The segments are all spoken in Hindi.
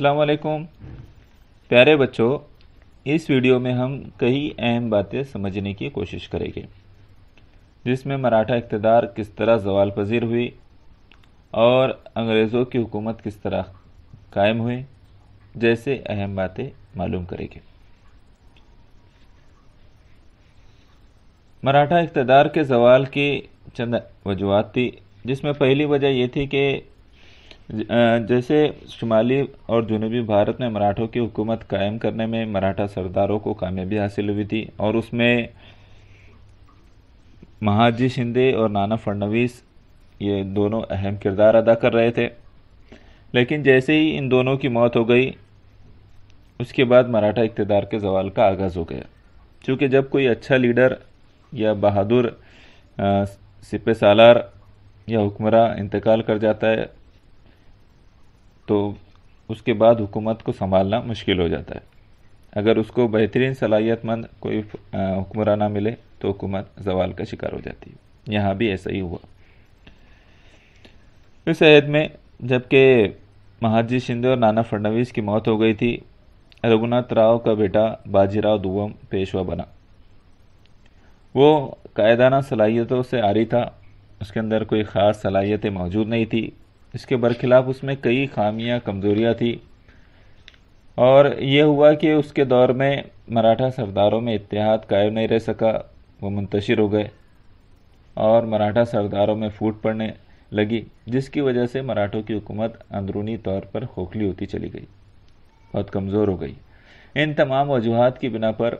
अस्सलाम प्यारे बच्चों इस वीडियो में हम कई अहम बातें समझने की कोशिश करेंगे जिसमें मराठा इकतदार किस तरह जवाल पजीर हुई और अंग्रेज़ों की हुकूमत किस तरह कायम हुई जैसे अहम बातें मालूम करेंगे मराठा इकतदार के जवाल की चंद वजूहत थी जिसमें पहली वजह यह थी कि जैसे शुमाली और जुनूबी भारत में मराठों की हुकूमत कायम करने में मराठा सरदारों को कामयाबी हासिल हुई थी और उसमें महाजी शिंदे और नाना फडणवीस ये दोनों अहम किरदार अदा कर रहे थे लेकिन जैसे ही इन दोनों की मौत हो गई उसके बाद मराठा इकतदार के जवाल का आगाज़ हो गया क्योंकि जब कोई अच्छा लीडर या बहादुर सिपे सालार या हुक्मरा इंतकाल कर जाता है तो उसके बाद हुकूमत को संभालना मुश्किल हो जाता है अगर उसको बेहतरीन सलाहियतमंद कोई हुक्मरान ना मिले तो हुकूमत जवाल का शिकार हो जाती है यहाँ भी ऐसा ही हुआ इस ऐद में जबकि महाजी शिंदे और नाना फड़नवीस की मौत हो गई थी रघुनाथ राव का बेटा बाजीराव दुवम पेशवा बना वो कायदाना सलाहियतों से आरी था उसके अंदर कोई ख़ास सलाहियतें मौजूद नहीं थी इसके बरखिलाफ़ उसमें कई खामियां कमज़ोरियां थी और यह हुआ कि उसके दौर में मराठा सरदारों में इतिहाद कायम नहीं रह सका वो मुंतशिर हो गए और मराठा सरदारों में फूट पड़ने लगी जिसकी वजह से मराठों की हुकूमत अंदरूनी तौर पर खोखली होती चली गई बहुत कमज़ोर हो गई इन तमाम वजूहत की बिना पर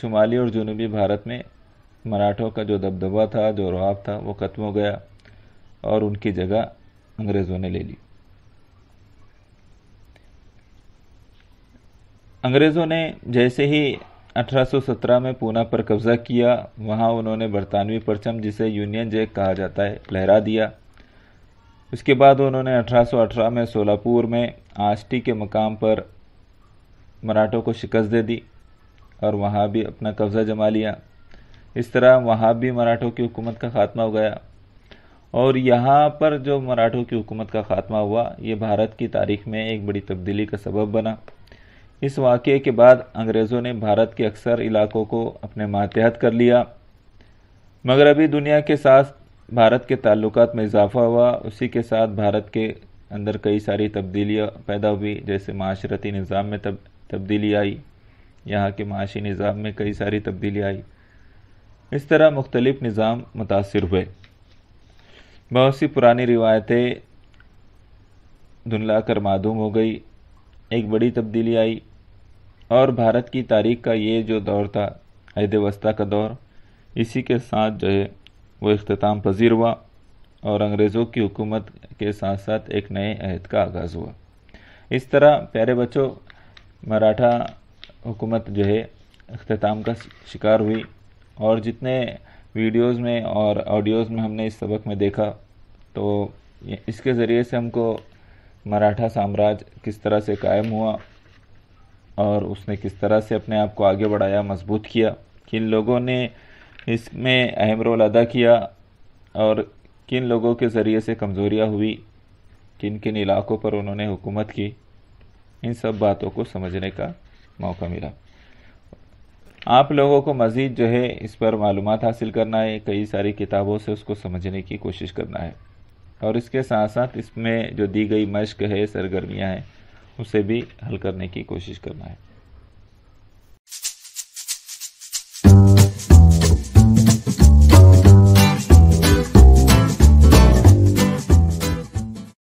शुमाली और जनूबी भारत में मराठों का जो दबदबा था जो रवाब था वो ख़त्म हो गया और उनकी जगह अंग्रेजों ने ले ली अंग्रेजों ने जैसे ही 1817 में पूना पर कब्जा किया वहां उन्होंने बरतानवी परचम जिसे यूनियन जैक कहा जाता है लहरा दिया उसके बाद उन्होंने 1818 में सोलापुर में आष्टी के मकाम पर मराठों को शिकस्त दे दी और वहाँ भी अपना कब्ज़ा जमा लिया इस तरह वहाँ भी मराठों की हुकूमत का खात्मा हो गया और यहाँ पर जो मराठों की हुकूमत का ख़ात्मा हुआ ये भारत की तारीख में एक बड़ी तब्दीली का सबब बना इस वाक़े के बाद अंग्रेज़ों ने भारत के अक्सर इलाकों को अपने मातहत कर लिया मगर अभी दुनिया के साथ भारत के ताल्लुक में इजाफा हुआ उसी के साथ भारत के अंदर कई सारी तब्दीलियाँ पैदा हुई जैसे माशरती निज़ाम में तब तब्दीली आई यहाँ के माशी निज़ाम में कई सारी तब्दीली आई इस तरह मुख्तलिफ़ निज़ाम मुतासर हुए बहुत सी पुरानी रिवायतें धुंधला कर मादूम हो गई एक बड़ी तब्दीली आई और भारत की तारीख का ये जो दौर था अहद वस्ता का दौर इसी के साथ जो है वो अख्ताम पजीर हुआ और अंग्रेज़ों की हुकूमत के साथ साथ एक नए अहद का आगाज़ हुआ इस तरह प्यारे बच्चों मराठा हुकूमत जो है अख्ताम का शिकार हुई और जितने वीडियोस में और ऑडियोज़ में हमने इस सबक में देखा तो इसके ज़रिए से हमको मराठा साम्राज्य किस तरह से कायम हुआ और उसने किस तरह से अपने आप को आगे बढ़ाया मजबूत किया किन लोगों ने इसमें अहम रोल अदा किया और किन लोगों के ज़रिए से कमज़ोरियाँ हुई किन किन इलाकों पर उन्होंने हुकूमत की इन सब बातों को समझने का मौका मिला आप लोगों को मज़ीद जो है इस पर मालूम हासिल करना है कई सारी किताबों से उसको समझने की कोशिश करना है और इसके साथ साथ इसमें जो दी गई मश्क है सरगर्मियाँ हैं उसे भी हल करने की कोशिश करना है